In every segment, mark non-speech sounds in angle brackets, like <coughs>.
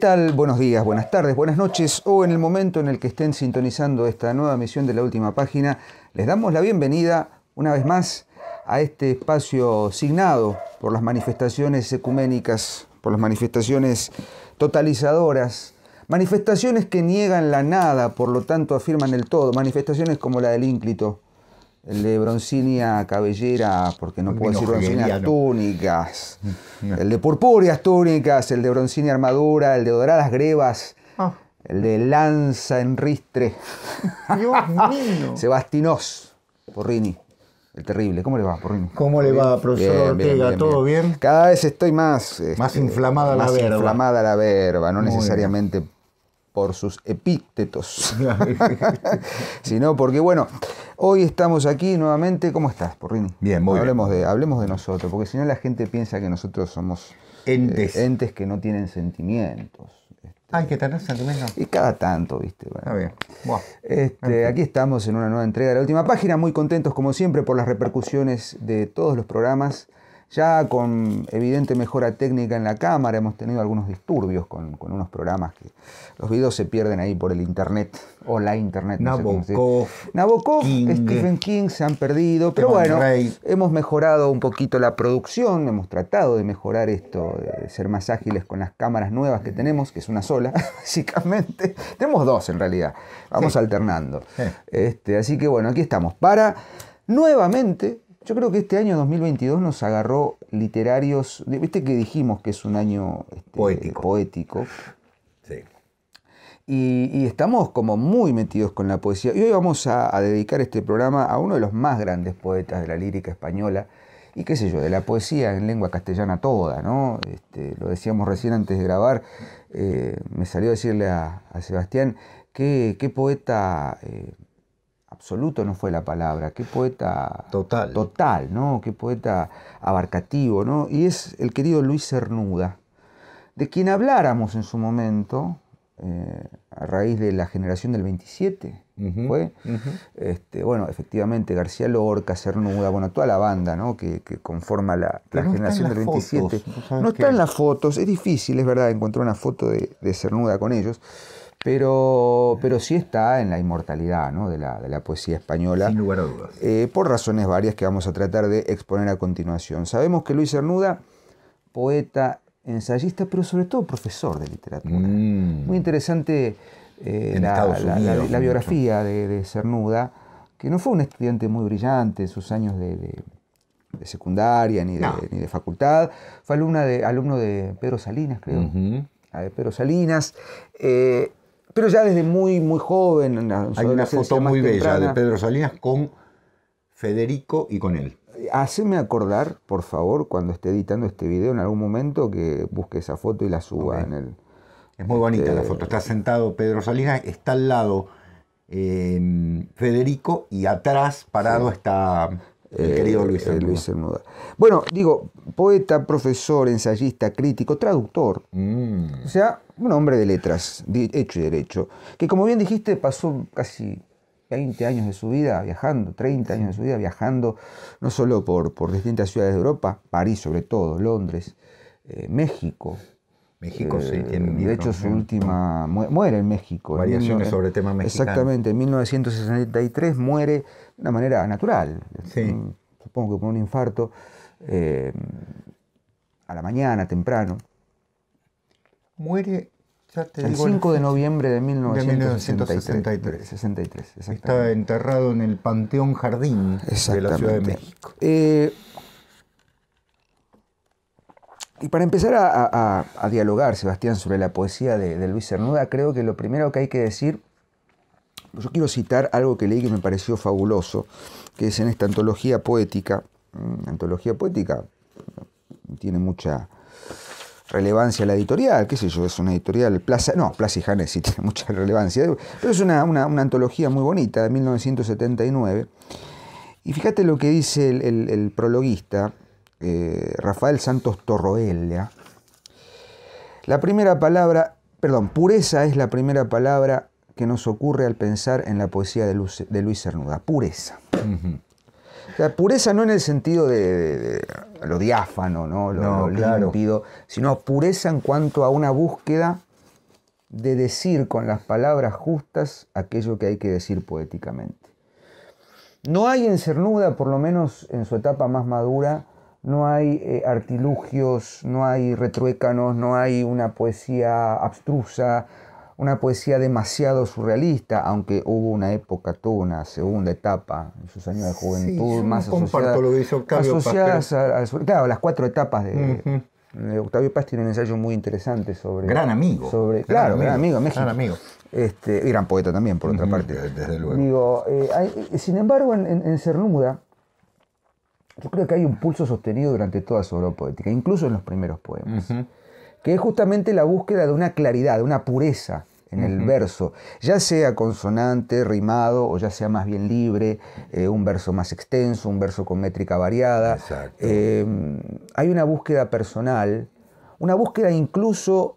tal? Buenos días, buenas tardes, buenas noches o en el momento en el que estén sintonizando esta nueva misión de la última página, les damos la bienvenida una vez más a este espacio signado por las manifestaciones ecuménicas, por las manifestaciones totalizadoras, manifestaciones que niegan la nada, por lo tanto afirman el todo, manifestaciones como la del ínclito, el de broncinia cabellera, porque no puedo decir broncíneas túnicas, mm, el de purpúreas túnicas, el de broncínea armadura, el de doradas grebas, ah. el de lanza en ristre. <laughs> Dios mío. Sebastinos, Porrini, el terrible. ¿Cómo le va, Porrini? ¿Cómo le va, profesor Ortega? ¿Todo bien? Cada vez estoy más... Este, más inflamada la verba. Más inflamada la verba, no necesariamente por sus epítetos, <laughs> <laughs> sino porque, bueno, hoy estamos aquí nuevamente. ¿Cómo estás, Porrini? Bien, muy hablemos De, hablemos de nosotros, porque si no la gente piensa que nosotros somos eh, entes, que no tienen sentimientos. Hay este. que tener sentimientos. Y cada tanto, viste. Está bien. Este, aquí estamos en una nueva entrega de la última página, muy contentos como siempre por las repercusiones de todos los programas. Ya con evidente mejora técnica en la cámara hemos tenido algunos disturbios con, unos programas que los videos se pierden ahí por el internet o la internet. No Nabokov, Nabokov Stephen King se han perdido, pero bueno, hemos mejorado un poquito la producción, hemos tratado de mejorar esto, de ser más ágiles con las cámaras nuevas que tenemos, que es una sola, <laughs> básicamente. Tenemos dos en realidad, vamos alternando. Este, así que bueno, aquí estamos para nuevamente yo creo que este año 2022 nos agarró literarios, viste que dijimos que es un año este, poético. Sí. Y, estamos como muy metidos con la poesía. Y hoy vamos a, dedicar este programa a uno de los más grandes poetas de la lírica española y qué sé yo, de la poesía en lengua castellana toda, ¿no? Este, lo decíamos recién antes de grabar, eh, me salió a decirle a, Sebastián, qué, poeta... Eh, absoluto no fue la palabra, qué poeta total, total ¿no? qué poeta abarcativo, ¿no? y es el querido Luis Cernuda, de quien habláramos en su momento, eh, a raíz de la generación del 27, fue, este, bueno, efectivamente García Lorca, Cernuda, bueno, toda la banda ¿no? que, conforma la, generación del 27. no, está en las fotos, es difícil, es verdad, encontrar una foto de, de Cernuda con ellos. Pero, pero sí está en la inmortalidad de, la, poesía española. Sin lugar a dudas. Eh, por razones varias que vamos a tratar de exponer a continuación. Sabemos que Luis Cernuda, poeta, ensayista, pero sobre todo profesor de literatura. Mm. Muy interesante eh, la, biografía de, Cernuda, que no fue un estudiante muy brillante en sus años de, secundaria ni de, facultad. Fue de, alumno de Pedro Salinas, creo. Pedro Salinas. Eh, pero ya desde muy, muy joven. Hay una foto muy bella de Pedro Salinas con Federico y con él. Eh, haceme acordar, por favor, cuando esté editando este video en algún momento, que busque esa foto y la suba en el. Es muy bonita la este, foto. Está sentado Pedro Salinas, está al lado eh, Federico y atrás parado está el querido eh, Luis eh, Bueno, digo, poeta, profesor, ensayista, crítico, traductor. Mm. O sea, un hombre de letras, hecho y derecho, que como bien dijiste, pasó casi 20 años de su vida viajando, 30 años de su vida viajando, no solo por, por distintas ciudades de Europa, París sobre todo, Londres, eh, México, México sí eh, tiene De hecho, su última. Muere en México. Variaciones sobre tema Exactamente, en 1963 muere de una manera natural. Supongo que por un infarto. Eh, a la mañana, temprano. Muere. el 5 de noviembre de 1963. De enterrado en el Panteón Jardín de la Ciudad de México. Eh, y para empezar a, dialogar, Sebastián, sobre la poesía de, Luis Cernuda, creo que lo primero que hay que decir, pues yo quiero citar algo que leí que me pareció fabuloso, que es en esta antología poética, mm, antología poética tiene mucha relevancia la editorial, qué sé yo, es una editorial, Plaza, no, Plaza y Janes sí <laughs> tiene mucha relevancia, pero es una, antología muy bonita de 1979, y fíjate lo que dice el, el prologuista, eh, Rafael Santos Torroella. La primera palabra, perdón, pureza es la primera palabra que nos ocurre al pensar en la poesía de, Luis Cernuda, pureza. o sea, pureza no en el sentido de, lo diáfano, ¿no? lo, no, sino pureza en cuanto a una búsqueda de decir con las palabras justas aquello que hay que decir poéticamente. No hay en Cernuda, por lo menos en su etapa más madura, no hay eh, artilugios, no hay retruécanos, no hay una poesía abstrusa, una poesía demasiado surrealista, aunque hubo una época, tuvo una segunda etapa en sus años de juventud, más asociadas a, claro, las cuatro etapas de, Octavio Paz tiene un ensayo muy interesante sobre. Gran amigo. Sobre, gran claro, amigo, gran amigo, Gran amigo. Este, gran poeta también, por otra parte. Desde luego. Digo, eh, sin embargo, en, en, Cernuda yo creo que hay un pulso sostenido durante toda su obra poética, incluso en los primeros poemas, que es justamente la búsqueda de una claridad, de una pureza en el verso, ya sea consonante, rimado o ya sea más bien libre, eh, un verso más extenso, un verso con métrica variada. Eh, hay una búsqueda personal, una búsqueda incluso,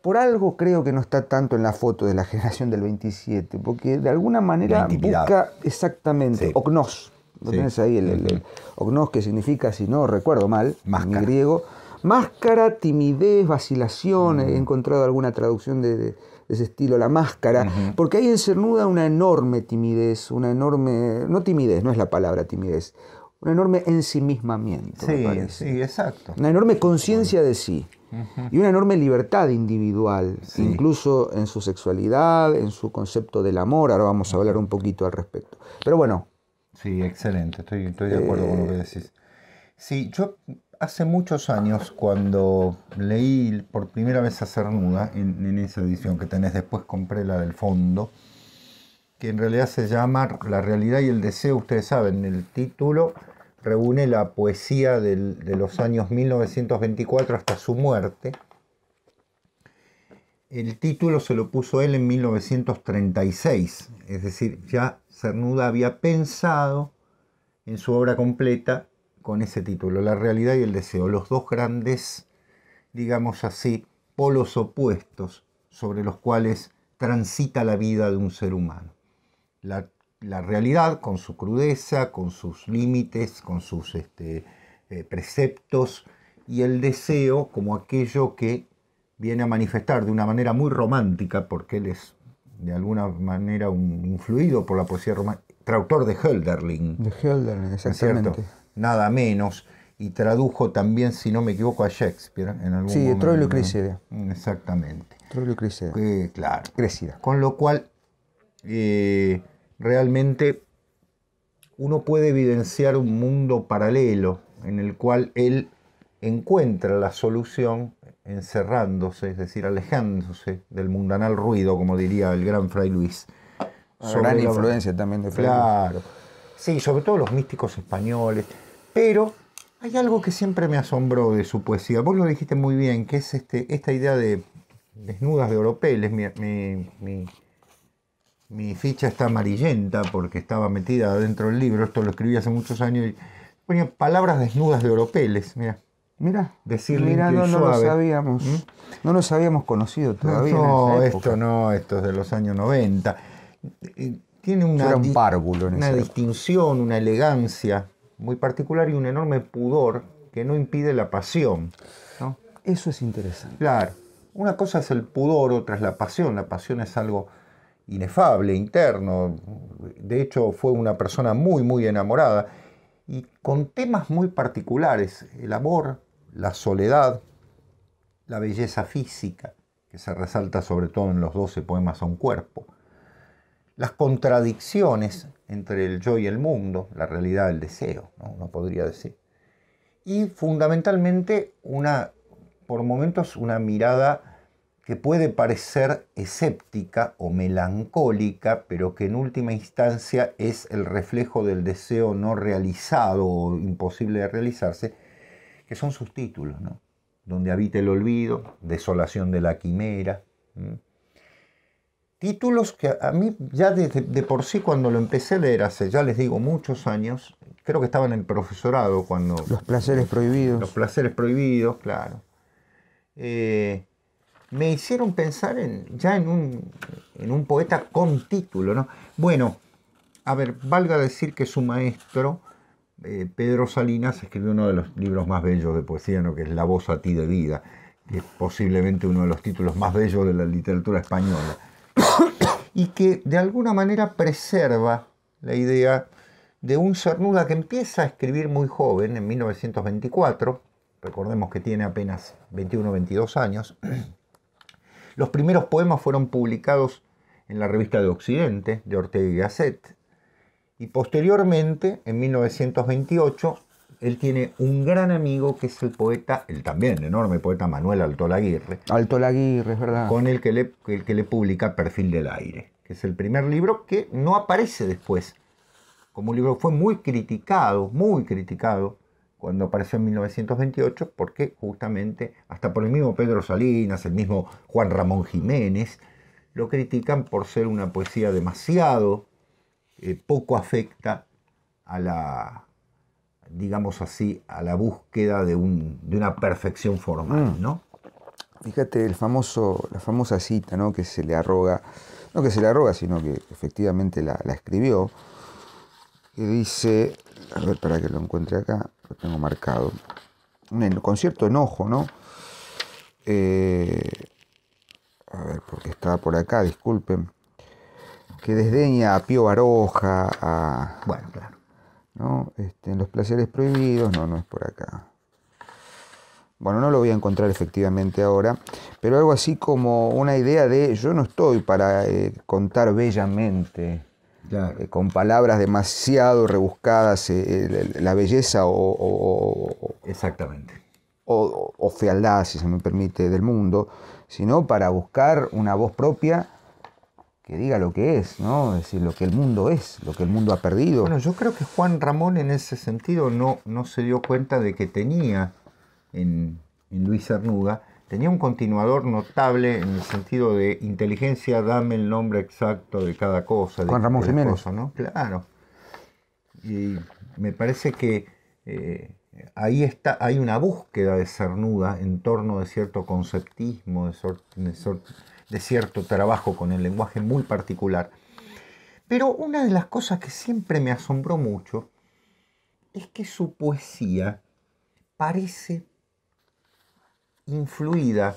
por algo creo que no está tanto en la foto de la <laughs> generación del 27, porque de alguna manera busca exactamente, o ognos, ¿No ahí el, el, ognos que significa, si no recuerdo mal, en griego? Máscara, timidez, vacilación, he mm. encontrado alguna traducción de, ese estilo, la máscara, porque ahí encernuda una enorme timidez, una enorme, no timidez, no es la palabra timidez, una enorme ensimismamiento. Sí, sí, exacto. Una enorme conciencia de sí y una enorme libertad individual, incluso en su sexualidad, en su concepto del amor. Ahora vamos a hablar un poquito al respecto. Pero bueno, Sí, excelente, estoy, estoy de acuerdo con lo que eh, decís. Sí, yo hace muchos años cuando leí por primera vez a Cernuda, en, esa edición que tenés, después compré la del fondo, que en realidad se llama La realidad y el deseo, ustedes saben, el título reúne la poesía de los años 1924 hasta su muerte, el título se lo puso él en 1936, es decir, ya Cernuda había pensado en su obra completa con ese título, La realidad y el deseo, los dos grandes, digamos así, polos opuestos sobre los cuales transita la vida de un ser humano. La, realidad con su crudeza, con sus límites, con sus este, eh, preceptos y el deseo como aquello que viene a manifestar de una manera muy romántica, porque él es de alguna manera un, influido por la poesía romántica, traductor de Hölderlin. De Hölderlin, exactamente. Nada menos. Y tradujo también, si no me equivoco, a Shakespeare en algún momento, Sí, Troilo y Crisida. Exactamente. Troilo y Crisida. claro. Con lo cual, eh, realmente uno puede evidenciar un mundo paralelo en el cual él encuentra la solución encerrándose, es decir, alejándose del mundanal ruido, como diría el gran Fray Luis. Sobre gran influencia también de Fray Claro. Sí, sobre todo los místicos españoles. Pero hay algo que siempre me asombró de su poesía. Vos lo dijiste muy bien, que es este, esta idea de desnudas de oropeles. Mi, ficha está amarillenta porque estaba metida dentro del libro. Esto lo escribí hace muchos años y ponía palabras desnudas de oropeles. Mira. Mira, decir mira, no, no lo sabíamos. ¿Mm? No nos habíamos conocido todavía. No, esto no, esto es de los años 90. Eh, tiene una, un en distinción, una elegancia muy particular y un enorme pudor que no impide la pasión. Eso es interesante. Claro. Una cosa es el pudor, otra es la pasión. La pasión es algo inefable, interno. De hecho, fue una persona muy, muy enamorada y con temas muy particulares. El amor, la soledad, la belleza física, que se resalta sobre todo en los 12 poemas a un cuerpo, las contradicciones entre el yo y el mundo, la realidad del deseo, ¿no? uno podría decir, y fundamentalmente una, por momentos, una mirada que puede parecer escéptica o melancólica, pero que en última instancia es el reflejo del deseo no realizado o imposible de realizarse, que son sus títulos, ¿no? Donde habita el olvido, Desolación de la Quimera. Títulos que a mí ya de, por sí cuando lo empecé a leer hace, ya les digo, muchos años, creo que estaba en el profesorado cuando... Los placeres prohibidos. Los placeres prohibidos, claro. Eh, me hicieron pensar en, ya en un, en un poeta con título, ¿no? Bueno, a ver, valga decir que su maestro eh, Pedro Salinas escribió uno de los libros más bellos de poesía, ¿no? que es La voz a ti de vida, que es posiblemente uno de los títulos más bellos de la literatura española, <coughs> y que de alguna manera preserva la idea de un Cernuda que empieza a escribir muy joven, en 1924, recordemos que tiene apenas 21 o 22 años, <coughs> los primeros poemas fueron publicados en la revista de Occidente, de Ortega y Gasset, y posteriormente, en 1928, él tiene un gran amigo que es el poeta, el también enorme poeta Manuel Alto Altolaguirre, es verdad. Con el que, le, que le publica Perfil del Aire, que es el primer libro que no aparece después. Como un libro fue muy criticado, muy criticado, cuando apareció en 1928, porque justamente hasta por el mismo Pedro Salinas, el mismo Juan Ramón Jiménez, lo critican por ser una poesía demasiado eh, poco afecta a la, digamos así, a la búsqueda de, una perfección formal, mm. ¿no? Fíjate, el famoso, la famosa cita ¿no? que se le arroga, no que se le arroga, sino que efectivamente la, escribió, que dice, a ver, para que lo encuentre acá, lo tengo marcado, con cierto enojo, ¿no? Eh, a ver, porque estaba por acá, disculpen que desdeña a Pío Baroja, a... Bueno, claro. ¿no? Este, en los placeres prohibidos, no, no es por acá. Bueno, no lo voy a encontrar efectivamente ahora, pero algo así como una idea de yo no estoy para eh, contar bellamente, eh, con palabras demasiado rebuscadas, eh, la belleza o... o Exactamente. O, o fealdad, si se me permite, del mundo, sino para buscar una voz propia que diga lo que es, ¿no? decir, lo que el mundo es, lo que el mundo ha perdido. Bueno, yo creo que Juan Ramón en ese sentido no, no se dio cuenta de que tenía en, Luis Cernuda, tenía un continuador notable en el sentido de inteligencia, dame el nombre exacto de cada cosa. Juan de, Ramón Jiménez. ¿no? Claro. Y me parece que eh, ahí está, hay una búsqueda de Cernuda en torno de cierto conceptismo, de, de cierto trabajo con el lenguaje muy particular. Pero una de las cosas que siempre me asombró mucho es que su poesía parece influida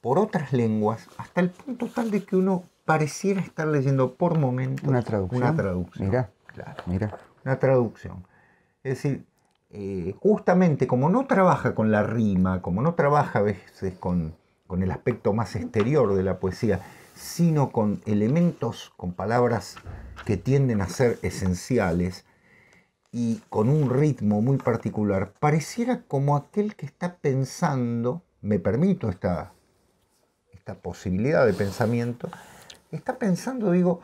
por otras lenguas hasta el punto tal de que uno pareciera estar leyendo por momentos una traducción. Una traducción. Mira, claro, mira. Una traducción. Es decir, eh, justamente como no trabaja con la rima, como no trabaja a veces con con el aspecto más exterior de la poesía, sino con elementos, con palabras que tienden a ser esenciales y con un ritmo muy particular, pareciera como aquel que está pensando, me permito esta, esta posibilidad de pensamiento, está pensando, digo,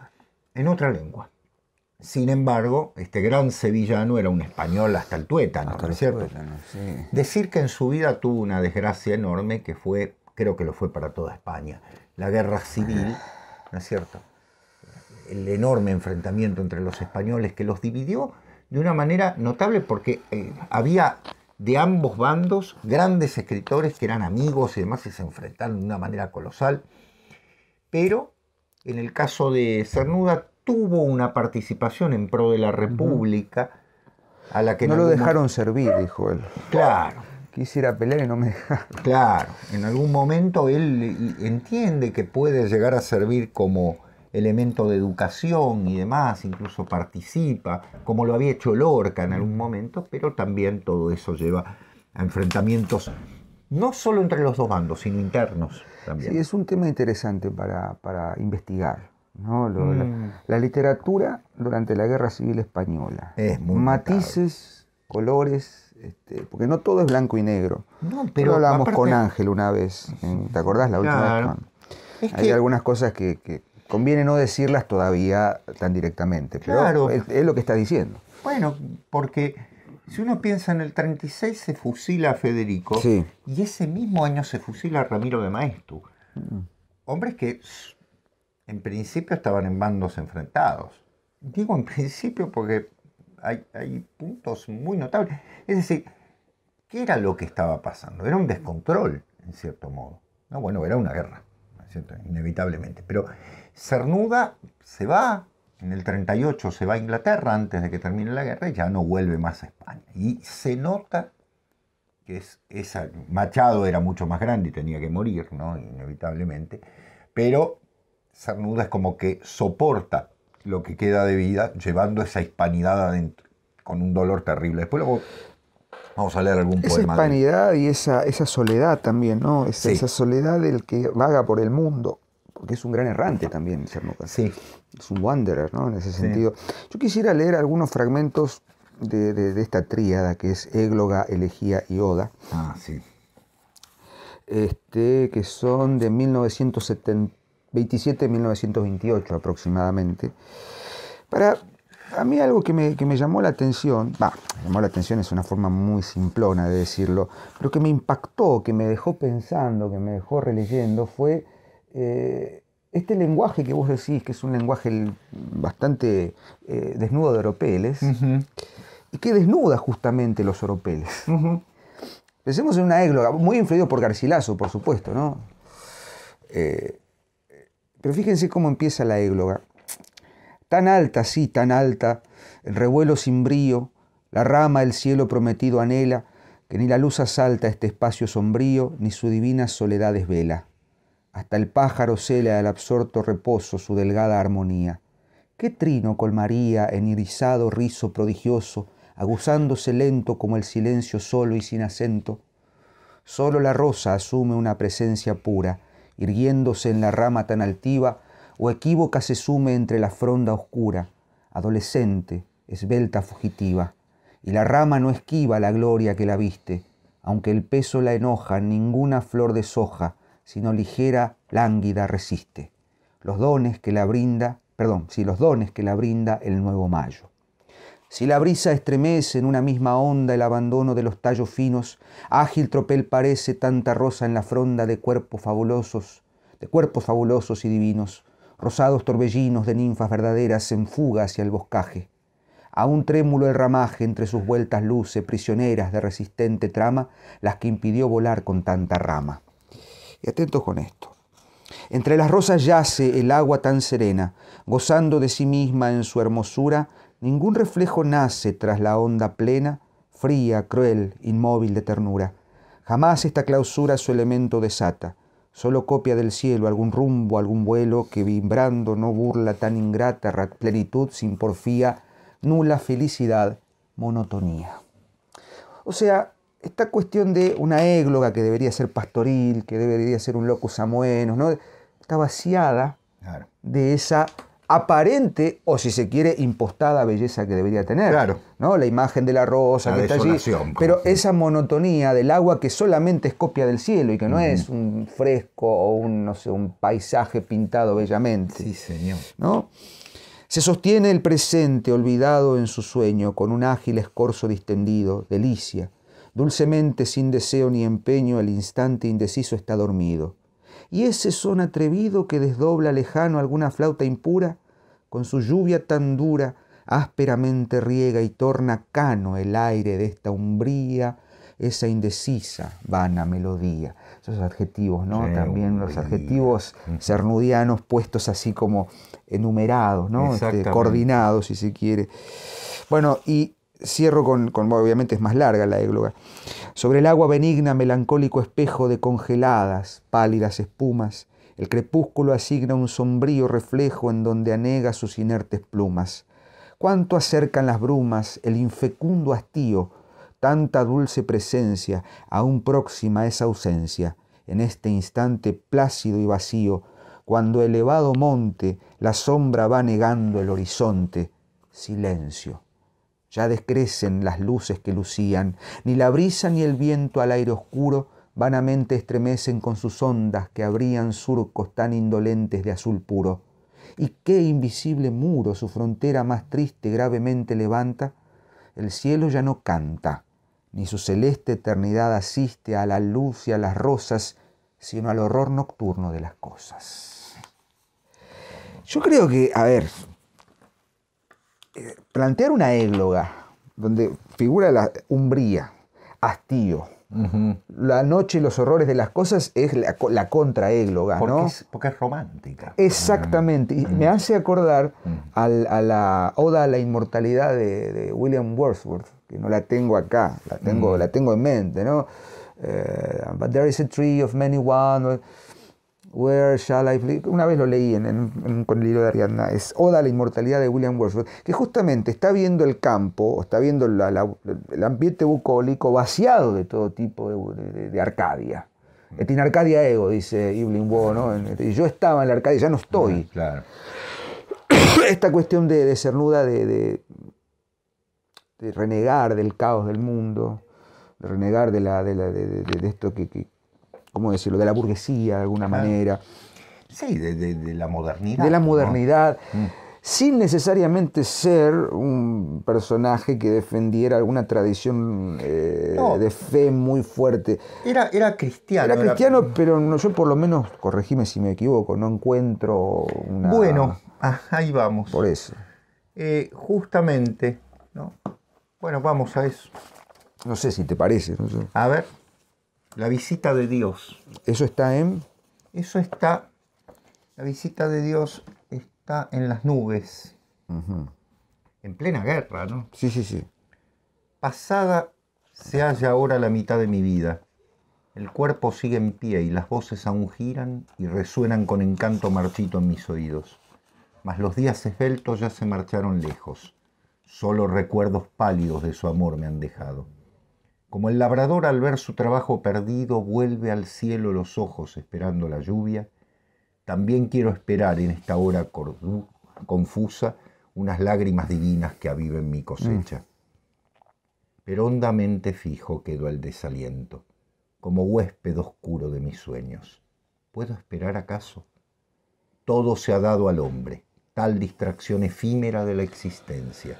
en otra lengua. Sin embargo, este gran sevillano era un español hasta el tuétano, ¿no es cierto? Decir que en su vida tuvo una desgracia enorme que fue creo que lo fue para toda España, la guerra civil, ¿no es cierto? El enorme enfrentamiento entre los españoles que los dividió de una manera notable porque eh, había de ambos bandos grandes escritores que eran amigos y demás y se enfrentaron de una manera colosal. Pero en el caso de Cernuda tuvo una participación en pro de la República a la que... No lo dejaron servir, dijo él. Claro, quisiera pelear y no me deja <laughs> Claro, en algún momento él entiende que puede llegar a servir como elemento de educación y demás, incluso participa, como lo había hecho Lorca en algún momento, pero también todo eso lleva a enfrentamientos no solo entre los dos bandos, sino internos también. Sí, es un tema interesante para, para investigar. ¿no? Mm. la, literatura durante la Guerra Civil Española. Es muy Matices, colores, este, porque no todo es blanco y negro. No, pero. hablamos con Ángel una vez, ¿te acordás? La última vez. Hay algunas cosas que, conviene no decirlas todavía tan directamente, pero claro. es, lo que está diciendo. Bueno, porque si uno piensa en el 36 se fusila a Federico y ese mismo año se fusila a Ramiro de Maestu. Mm. Hombres que en principio estaban en bandos enfrentados. Digo en principio porque hay, puntos muy notables. Es decir, ¿qué era lo que estaba pasando? Era un descontrol, en cierto modo. bueno, era una guerra, inevitablemente. Pero Cernuda se va, en el 38 se va a Inglaterra antes de que termine la guerra y ya no vuelve más a España. Y se nota que es, Machado era mucho más grande y tenía que morir, inevitablemente. Pero Cernuda es como que soporta lo que queda de vida llevando esa hispanidad adentro, con un dolor terrible. Después luego vamos a leer algún poema. Esa hispanidad y esa, esa soledad también, ¿no? Esa, soledad del que vaga por el mundo, porque es un gran errante también, Cernuca. Sí. Es un wanderer, ¿no? En ese sentido. Yo quisiera leer algunos fragmentos de, esta tríada que es Égloga, Elegía y Oda. Ah, sí. Este, que son de 1970 27 de 1928 aproximadamente. Para a mí algo que me, llamó la atención, llamó la atención es una forma muy simplona de decirlo, pero que me impactó, que me dejó pensando, que me dejó releyendo, fue eh, este lenguaje que vos decís, que es un lenguaje bastante eh, desnudo de oropeles, y que desnuda justamente los oropeles. Pensemos en una égloga, muy influido por Garcilaso, por supuesto, ¿no? Eh, pero fíjense cómo empieza la égloga. Tan alta, sí, tan alta, el revuelo sin brío, la rama el cielo prometido anhela, que ni la luz asalta este espacio sombrío, ni su divina soledad desvela. Hasta el pájaro cela al absorto reposo su delgada armonía. ¿Qué trino colmaría en irisado rizo prodigioso, aguzándose lento como el silencio solo y sin acento? Solo la rosa asume una presencia pura, irguiéndose en la rama tan altiva, o equívoca se sume entre la fronda oscura, adolescente, esbelta fugitiva, y la rama no esquiva la gloria que la viste, aunque el peso la enoja, ninguna flor de soja, sino ligera, lánguida resiste. Los dones que la brinda, perdón, si sí, los dones que la brinda el nuevo mayo. Si la brisa estremece en una misma onda el abandono de los tallos finos, ágil tropel parece tanta rosa en la fronda de cuerpos fabulosos, de cuerpos fabulosos y divinos, rosados torbellinos de ninfas verdaderas en fuga hacia el boscaje. Aún trémulo el ramaje entre sus vueltas luce, prisioneras de resistente trama, las que impidió volar con tanta rama. Y atentos con esto. Entre las rosas yace el agua tan serena, gozando de sí misma en su hermosura, Ningún reflejo nace tras la onda plena, fría, cruel, inmóvil de ternura. Jamás esta clausura su elemento desata, solo copia del cielo algún rumbo, algún vuelo que vibrando no burla tan ingrata plenitud sin porfía, nula felicidad, monotonía. O sea, esta cuestión de una égloga que debería ser pastoril, que debería ser un loco Samuel, ¿no? está vaciada de esa aparente o si se quiere impostada belleza que debería tener. Claro. ¿no? La imagen de la rosa que Pero esa monotonía del agua que solamente es copia del cielo y que no es un fresco o un, no sé, un paisaje pintado bellamente. Sí, señor. ¿no? Se sostiene el presente olvidado en su sueño con un ágil escorzo distendido, delicia. Dulcemente, sin deseo ni empeño, el instante indeciso está dormido y ese son atrevido que desdobla lejano alguna flauta impura, con su lluvia tan dura, ásperamente riega y torna cano el aire de esta umbría, esa indecisa, vana melodía. Esos adjetivos, ¿no? También los adjetivos cernudianos puestos así como enumerados, ¿no? Este, coordinados, si se quiere. Bueno, y Cierro con, obviamente es más larga la égloga. Sobre el agua benigna, melancólico espejo de congeladas, pálidas espumas, el crepúsculo asigna un sombrío reflejo en donde anega sus inertes plumas. Cuánto acercan las brumas el infecundo hastío, tanta dulce presencia, aún próxima esa ausencia, en este instante plácido y vacío, cuando elevado monte la sombra va negando el horizonte. Silencio. Ya descrecen las luces que lucían, ni la brisa ni el viento al aire oscuro vanamente estremecen con sus ondas que abrían surcos tan indolentes de azul puro. Y qué invisible muro su frontera más triste gravemente levanta, el cielo ya no canta, ni su celeste eternidad asiste a la luz y a las rosas, sino al horror nocturno de las cosas. Yo creo que, a ver, eh, plantear una égloga donde figura la umbría, hastío, la noche y los horrores de las cosas es la, contra égloga porque Es, porque romántica. Exactamente, me hace acordar a la Oda a la Inmortalidad de, William Wordsworth, que no la tengo acá, la tengo, la tengo en mente, ¿no? Eh, but there is a tree of many one Where Shall I Flee? Una vez lo leí en, con el libro de Ariadna. Es Oda a la inmortalidad de William Wordsworth, que justamente está viendo el campo, está viendo el ambiente bucólico vaciado de todo tipo de, de, Arcadia. Eh, Arcadia ego, dice Evelyn Woe. ¿no? Este, yo estaba en la Arcadia, ya no estoy. Ah, claro. <coughs> Esta cuestión de, cernuda, de, de, renegar del caos del mundo, de renegar de, la, de, esto que ¿cómo decirlo?, de la burguesía de alguna manera. Sí, de, la modernidad. De la modernidad. Mm. Sin necesariamente ser un personaje que defendiera alguna tradición eh, de fe muy fuerte. Era, era cristiano. Era cristiano, mm. pero yo por lo menos, corregime si me equivoco, no encuentro una. Bueno, ah, ahí vamos. Por eso. Eh, justamente, ¿no? Bueno, vamos a eso. No sé si te parece. A ver. La visita de Dios. ¿Eso está en? Eso está, la visita de Dios está en las nubes, en plena guerra, ¿no? Sí, sí, sí. Pasada se halla ahora la mitad de mi vida. El cuerpo sigue en pie y las voces aún giran y resuenan con encanto marchito en mis oídos. Mas los días esbeltos ya se marcharon lejos. Solo recuerdos pálidos de su amor me han dejado. Como el labrador al ver su trabajo perdido vuelve al cielo los ojos esperando la lluvia, también quiero esperar en esta hora confusa unas lágrimas divinas que aviven mi cosecha. Mm. Pero hondamente fijo quedó el desaliento, como huésped oscuro de mis sueños. ¿Puedo esperar acaso? Todo se ha dado al hombre, tal distracción efímera de la existencia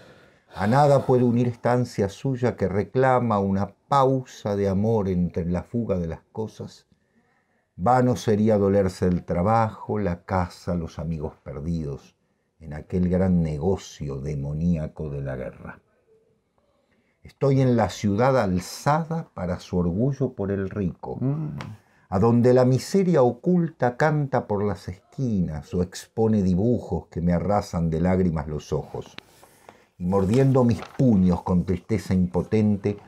a nada puede unir esta ansia suya que reclama una pausa de amor entre la fuga de las cosas. Vano sería dolerse el trabajo, la casa, los amigos perdidos, en aquel gran negocio demoníaco de la guerra. Estoy en la ciudad alzada para su orgullo por el rico, mm. a donde la miseria oculta canta por las esquinas o expone dibujos que me arrasan de lágrimas los ojos mordiendo mis puños con tristeza impotente,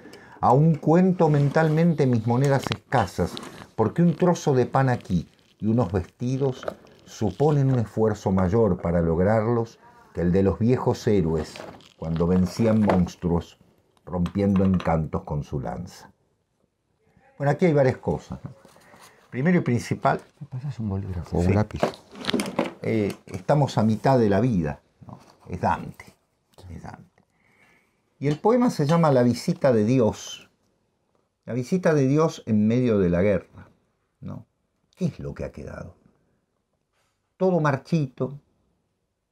aún cuento mentalmente mis monedas escasas, porque un trozo de pan aquí y unos vestidos suponen un esfuerzo mayor para lograrlos que el de los viejos héroes cuando vencían monstruos rompiendo encantos con su lanza. Bueno, aquí hay varias cosas. Primero y principal... ¿Me pasas un bolígrafo eh, estamos a mitad de la vida, ¿no? es Dante. Y el poema se llama La visita de Dios. La visita de Dios en medio de la guerra. ¿no? ¿Qué es lo que ha quedado? Todo marchito,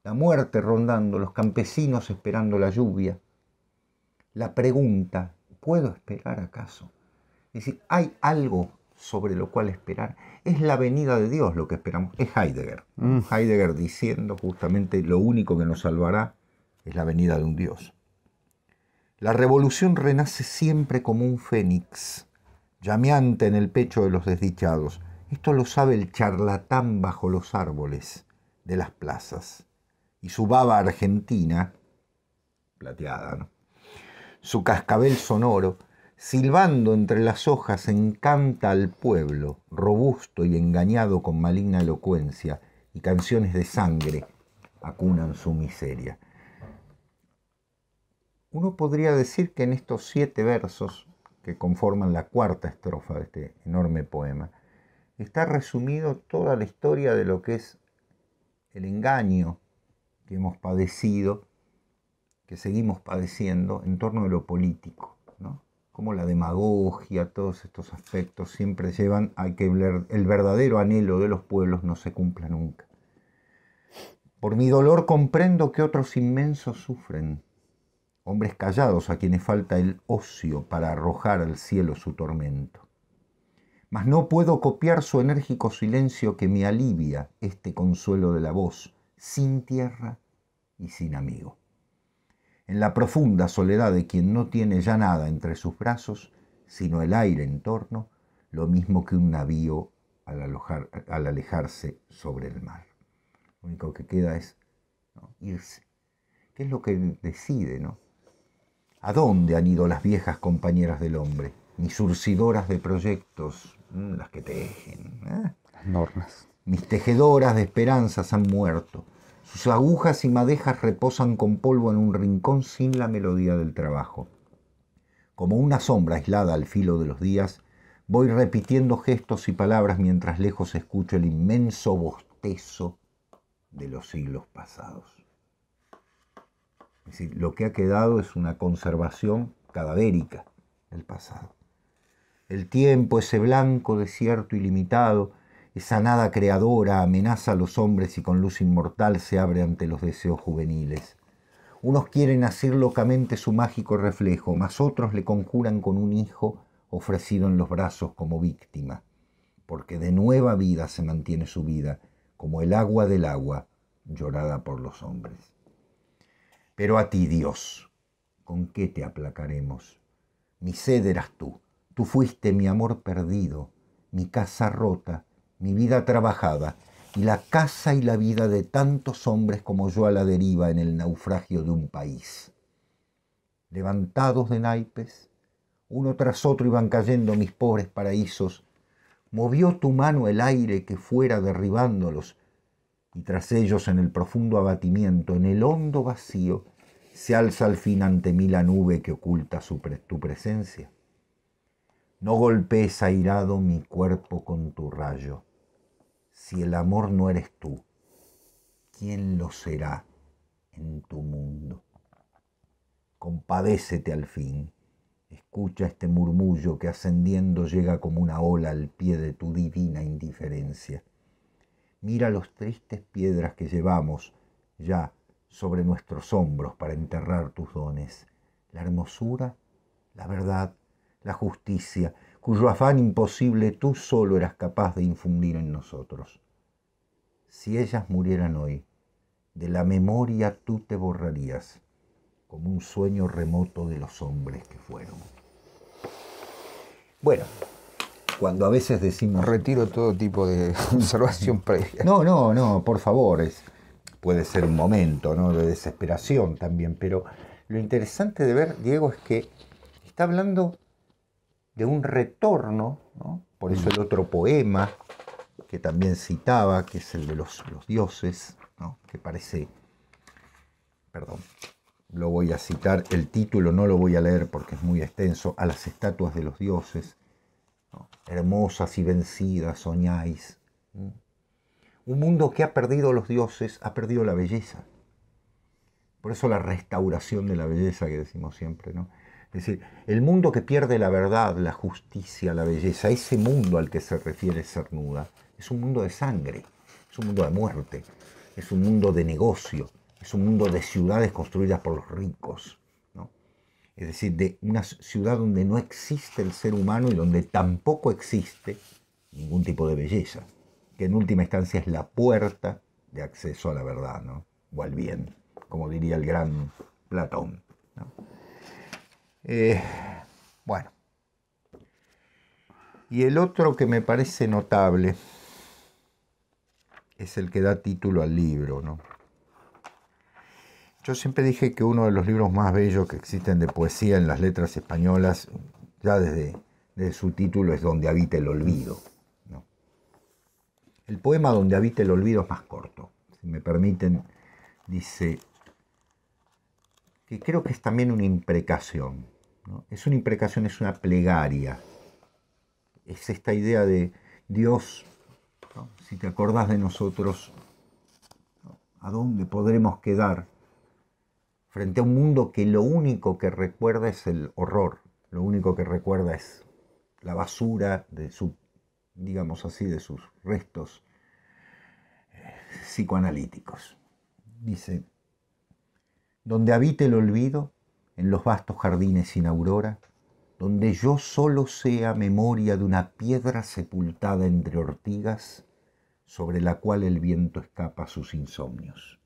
la muerte rondando, los campesinos esperando la lluvia. La pregunta, ¿puedo esperar acaso? Es decir, ¿hay algo sobre lo cual esperar? Es la venida de Dios lo que esperamos, es Heidegger. Mm. Heidegger diciendo justamente lo único que nos salvará es la venida de un Dios. La revolución renace siempre como un fénix, llameante en el pecho de los desdichados. Esto lo sabe el charlatán bajo los árboles de las plazas. Y su baba argentina, plateada, su cascabel sonoro, silbando entre las hojas, encanta al pueblo, robusto y engañado con maligna elocuencia, y canciones de sangre acunan su miseria uno podría decir que en estos siete versos que conforman la cuarta estrofa de este enorme poema, está resumido toda la historia de lo que es el engaño que hemos padecido, que seguimos padeciendo en torno a lo político, ¿no? Como la demagogia, todos estos aspectos siempre llevan a que el verdadero anhelo de los pueblos no se cumpla nunca. Por mi dolor comprendo que otros inmensos sufren, hombres callados a quienes falta el ocio para arrojar al cielo su tormento. Mas no puedo copiar su enérgico silencio que me alivia este consuelo de la voz, sin tierra y sin amigo. En la profunda soledad de quien no tiene ya nada entre sus brazos, sino el aire en torno, lo mismo que un navío al, alejarse sobre el mar. Lo único que queda es irse. ¿Qué es lo que decide, no? ¿A dónde han ido las viejas compañeras del hombre? Mis ursidoras de proyectos, mm, las que tejen. ¿eh? Las normas. Mis tejedoras de esperanzas han muerto. Sus agujas y madejas reposan con polvo en un rincón sin la melodía del trabajo. Como una sombra aislada al filo de los días, voy repitiendo gestos y palabras mientras lejos escucho el inmenso bostezo de los siglos pasados. Es decir, lo que ha quedado es una conservación cadavérica del pasado. El tiempo, ese blanco desierto ilimitado, esa nada creadora amenaza a los hombres y con luz inmortal se abre ante los deseos juveniles. Unos quieren hacer locamente su mágico reflejo, mas otros le conjuran con un hijo ofrecido en los brazos como víctima, porque de nueva vida se mantiene su vida, como el agua del agua llorada por los hombres. Pero a ti, Dios, ¿con qué te aplacaremos? Mi sed eras tú, tú fuiste mi amor perdido, mi casa rota, mi vida trabajada, y la casa y la vida de tantos hombres como yo a la deriva en el naufragio de un país. Levantados de naipes, uno tras otro iban cayendo mis pobres paraísos, movió tu mano el aire que fuera derribándolos, y tras ellos en el profundo abatimiento, en el hondo vacío, se alza al fin ante mí la nube que oculta tu presencia. No golpees airado mi cuerpo con tu rayo. Si el amor no eres tú, ¿quién lo será en tu mundo? Compadécete al fin. Escucha este murmullo que ascendiendo llega como una ola al pie de tu divina indiferencia mira los tristes piedras que llevamos ya sobre nuestros hombros para enterrar tus dones, la hermosura, la verdad, la justicia, cuyo afán imposible tú solo eras capaz de infundir en nosotros. Si ellas murieran hoy, de la memoria tú te borrarías, como un sueño remoto de los hombres que fueron. Bueno, cuando a veces decimos... Retiro todo tipo de conservación <laughs> previa. No, no, no, por favor, es, puede ser un momento ¿no? de desesperación también, pero lo interesante de ver, Diego, es que está hablando de un retorno, por eso el mm. otro poema que también citaba, que es el de los, dioses, ¿no? que parece, perdón, lo voy a citar, el título no lo voy a leer porque es muy extenso, a las estatuas de los dioses, Hermosas y vencidas soñáis. Mm. Un mundo que ha perdido los dioses, ha perdido la belleza. Por eso la restauración de la belleza que decimos siempre, ¿no? Es decir, el mundo que pierde la verdad, la justicia, la belleza, ese mundo al que se refiere Cernuda, es un mundo de sangre, es un mundo de muerte, es un mundo de negocio, es un mundo de ciudades construidas por los ricos, es decir, de una ciudad donde no existe el ser humano y donde tampoco existe ningún tipo de belleza, que en última instancia es la puerta de acceso a la verdad, ¿no? o al bien, como diría el gran Platón. Eh, bueno. Y el otro que me parece notable es el que da título al libro, ¿no? Yo siempre dije que uno de los libros más bellos que existen de poesía en las letras españolas, ya desde, su título, es Donde habita el olvido. El poema Donde habita el olvido es más corto. Si me permiten, dice que creo que es también una imprecación. Es una imprecación, es una plegaria. Es esta idea de Dios, si te acordás de nosotros, ¿a dónde podremos quedar? frente a un mundo que lo único que recuerda es el horror, lo único que recuerda es la basura de su, digamos así, de sus restos eh, psicoanalíticos. Dice, donde habite el olvido, en los vastos jardines sin aurora, donde yo solo sea memoria de una piedra sepultada entre ortigas sobre la cual el viento escapa sus insomnios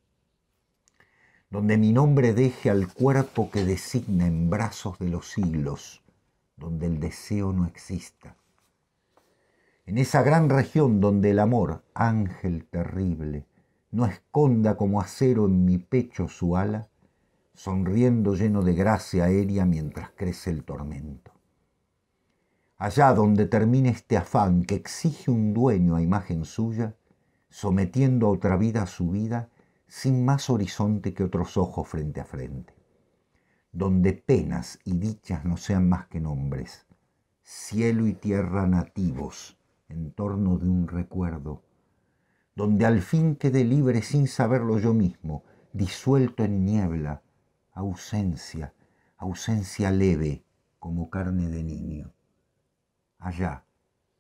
donde mi nombre deje al cuerpo que designa en brazos de los siglos, donde el deseo no exista. En esa gran región donde el amor, ángel terrible, no esconda como acero en mi pecho su ala, sonriendo lleno de gracia aérea mientras crece el tormento. Allá donde termine este afán que exige un dueño a imagen suya, sometiendo a otra vida a su vida, sin más horizonte que otros ojos frente a frente, donde penas y dichas no sean más que nombres, cielo y tierra nativos en torno de un recuerdo, donde al fin quede libre sin saberlo yo mismo, disuelto en niebla, ausencia, ausencia leve como carne de niño. Allá,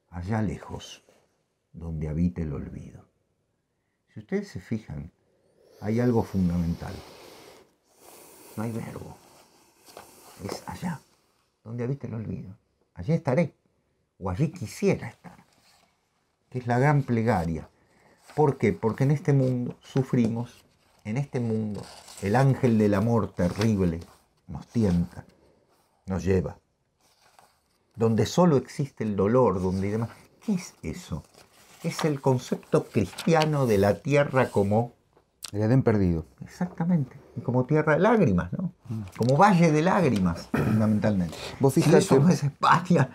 allá lejos, donde habita el olvido. Si ustedes se fijan, hay algo fundamental. No hay verbo. Es allá, donde habiste el olvido. Allí estaré, o allí quisiera estar. Que es la gran plegaria. ¿Por qué? Porque en este mundo sufrimos, en este mundo el ángel del amor terrible nos tienta, nos lleva. Donde solo existe el dolor, donde demás. ¿Qué es eso? Es el concepto cristiano de la tierra como el Edén perdido. Exactamente. como tierra de lágrimas, ¿no? Como valle de lágrimas, fundamentalmente. Vos Eso es España.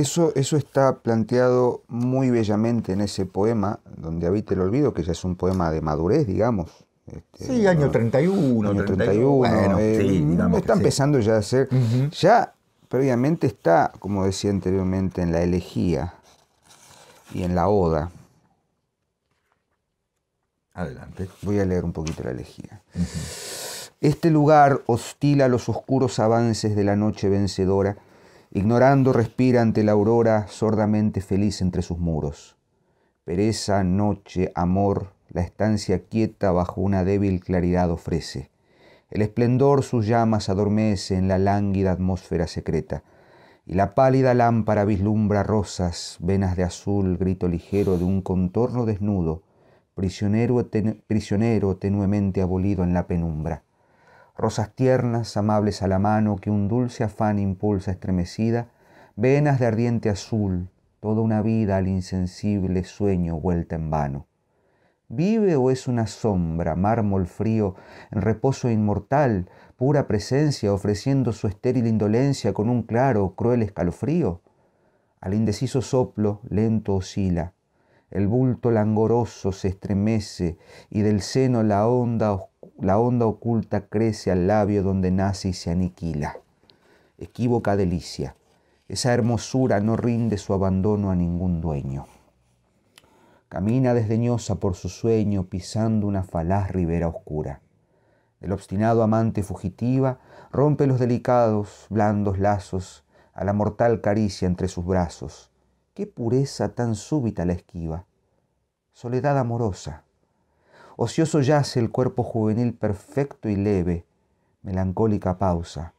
eso, eso está planteado muy bellamente en ese poema, donde habita el olvido, que ya es un poema de madurez, digamos, este, sí, año 31. Año 31. Bueno, eh, está empezando ya a ser. Ya previamente está, como decía anteriormente, en la elegía y en la oda. Adelante. Voy a leer un poquito la elegía. Este lugar hostila los oscuros avances de la noche vencedora, ignorando respira ante la aurora sordamente feliz entre sus muros. Pereza, noche, amor, la estancia quieta bajo una débil claridad ofrece. El esplendor sus llamas adormece en la lánguida atmósfera secreta, y la pálida lámpara vislumbra rosas, venas de azul, grito ligero de un contorno desnudo, prisionero, prisionero tenuemente abolido en la penumbra. Rosas tiernas, amables a la mano, que un dulce afán impulsa estremecida, venas de ardiente azul, toda una vida al insensible sueño vuelta en vano. ¿Vive o es una sombra, mármol frío, en reposo inmortal, pura presencia, ofreciendo su estéril indolencia con un claro, cruel escalofrío? Al indeciso soplo, lento oscila, el bulto langoroso se estremece y del seno la onda, la onda oculta crece al labio donde nace y se aniquila. Equívoca delicia. Esa hermosura no rinde su abandono a ningún dueño. Camina desdeñosa por su sueño pisando una falaz ribera oscura. El obstinado amante fugitiva rompe los delicados, blandos lazos a la mortal caricia entre sus brazos qué pureza tan súbita la esquiva. Soledad amorosa. Ocioso yace el cuerpo juvenil perfecto y leve, melancólica pausa.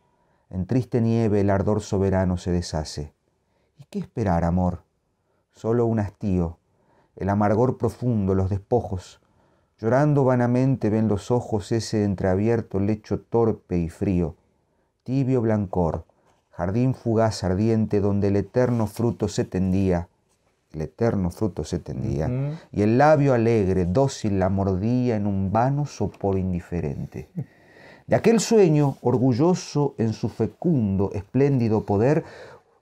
En triste nieve el ardor soberano se deshace. ¿Y qué esperar, amor? Solo un hastío, el amargor profundo, los despojos. Llorando vanamente ven los ojos ese entreabierto lecho torpe y frío, tibio blancor, jardín fugaz ardiente donde el eterno fruto se tendía, el eterno fruto se tendía, y el labio alegre, dócil, la mordía en un vano sopor indiferente. De aquel sueño, orgulloso en su fecundo, espléndido poder,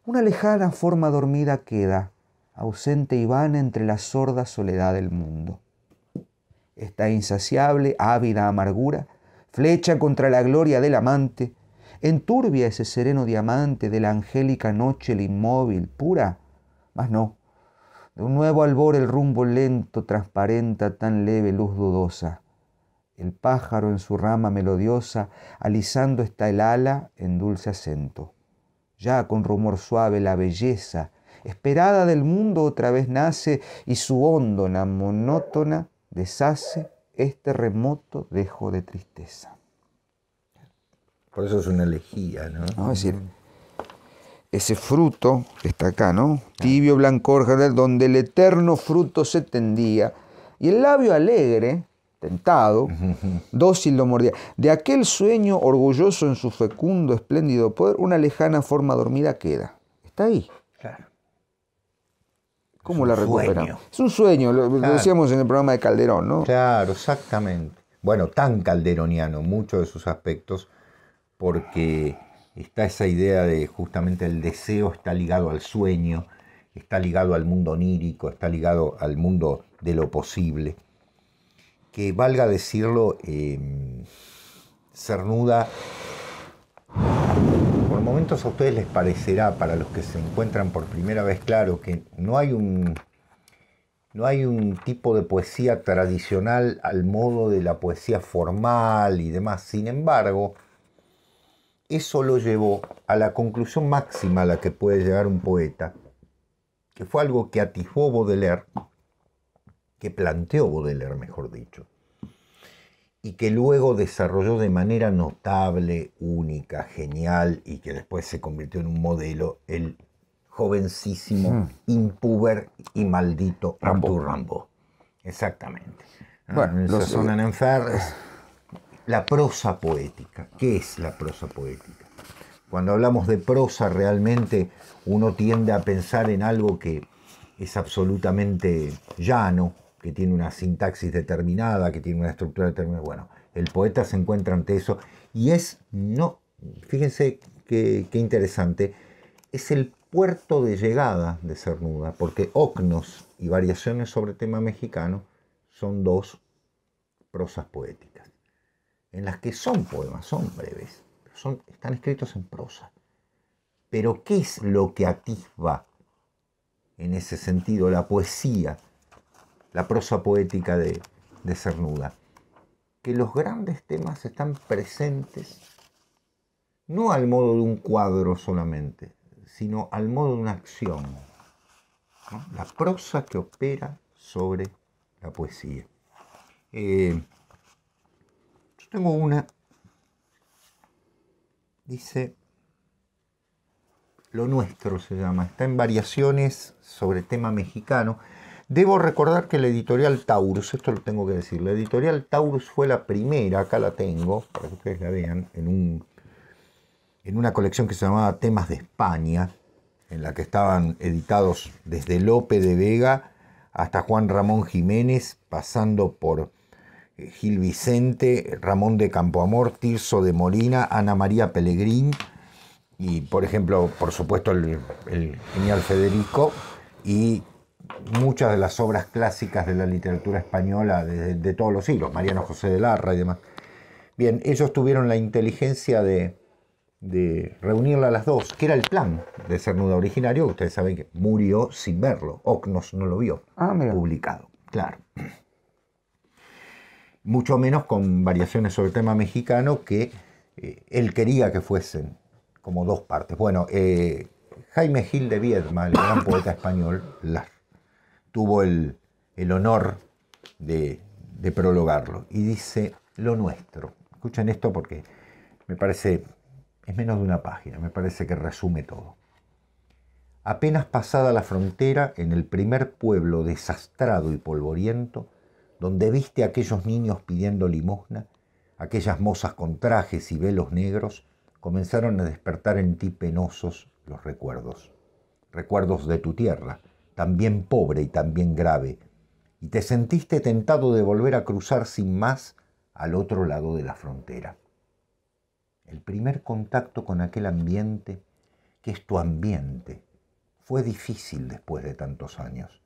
una lejana forma dormida queda, ausente y vana entre la sorda soledad del mundo. Esta insaciable, ávida amargura, flecha contra la gloria del amante, enturbia ese sereno diamante de la angélica noche el inmóvil, pura. Mas no, de un nuevo albor el rumbo lento transparenta tan leve luz dudosa. El pájaro en su rama melodiosa, alisando está el ala en dulce acento. Ya con rumor suave la belleza, esperada del mundo otra vez nace y su hondona monótona deshace este remoto dejo de tristeza. Por eso es una elegía. ¿no? Es decir, ese fruto que está acá, ¿no? Tibio, blancor, donde el eterno fruto se tendía, y el labio alegre, tentado, dócil lo mordía. De aquel sueño orgulloso en su fecundo, espléndido poder, una lejana forma dormida queda. Está ahí. Claro. ¿Cómo la recuperamos? Es un sueño, lo, decíamos en el programa de Calderón, ¿no? Claro, exactamente. Bueno, tan calderoniano, muchos de sus aspectos porque está esa idea de justamente el deseo está ligado al sueño, está ligado al mundo onírico, está ligado al mundo de lo posible. Que valga decirlo, em, Cernuda, por momentos a ustedes les parecerá, para los que se encuentran por primera vez, claro, que no hay un, no hay un tipo de poesía tradicional al modo de la poesía formal y demás. Sin embargo, eso lo llevó a la conclusión máxima a la que puede llegar un poeta, que fue algo que atisbó Baudelaire, que planteó Baudelaire, mejor dicho, y que luego desarrolló de manera notable, única, genial, y que después se convirtió en un modelo, el jovencísimo, mm. impuber y maldito Rambo. Rambo. Exactamente. Bueno, ah, los, eh, la prosa poética. ¿Qué es la prosa poética? Cuando hablamos de prosa realmente uno tiende a pensar en algo que es absolutamente llano, que tiene una sintaxis determinada, que tiene una estructura determinada. Bueno, el poeta se encuentra ante eso y es, no, fíjense qué, qué interesante, es el puerto de llegada de Cernuda, porque Ocnos y Variaciones sobre tema mexicano son dos prosas poéticas en las que son poemas, son breves, son, están escritos en prosa. Pero ¿qué es lo que atisba en ese sentido la poesía, la prosa poética de, de Cernuda? Que los grandes temas están presentes no al modo de un cuadro solamente, sino al modo de una acción. La prosa que opera sobre la poesía. Eh, tengo una. Dice. Lo nuestro se llama. Está en variaciones sobre tema mexicano. Debo recordar que la editorial Taurus, esto lo tengo que decir, la editorial Taurus fue la primera, acá la tengo, para que ustedes la vean, en, un, en una colección que se llamaba Temas de España, en la que estaban editados desde Lope de Vega hasta Juan Ramón Jiménez, pasando por eh, Gil Vicente, Ramón de Campoamor, Tirso de Molina, Ana María Pellegrín y, por ejemplo, por supuesto, el, genial Federico y muchas de las obras clásicas de la literatura española de, todos los siglos, Mariano José de Larra y demás. Bien, ellos tuvieron la inteligencia de, reunirla a las dos, que era el plan de Cernuda originario, ustedes saben que murió sin verlo, Ocnos no lo vio, ah, publicado, claro mucho menos con variaciones sobre el tema mexicano que eh, él quería que fuesen como dos partes. Bueno, eh, Jaime Gil de Viedma, el gran poeta español, tuvo el, honor de, de prologarlo y dice lo nuestro. Escuchen esto porque me parece, es menos de una página, me parece que resume todo. Apenas pasada la frontera, en el primer pueblo desastrado y polvoriento, donde viste a aquellos niños pidiendo limosna, aquellas mozas con trajes y velos negros, comenzaron a despertar en ti penosos los recuerdos. Recuerdos de tu tierra, también pobre y también grave, y te sentiste tentado de volver a cruzar sin más al otro lado de la frontera. El primer contacto con aquel ambiente, que es tu ambiente, fue difícil después de tantos años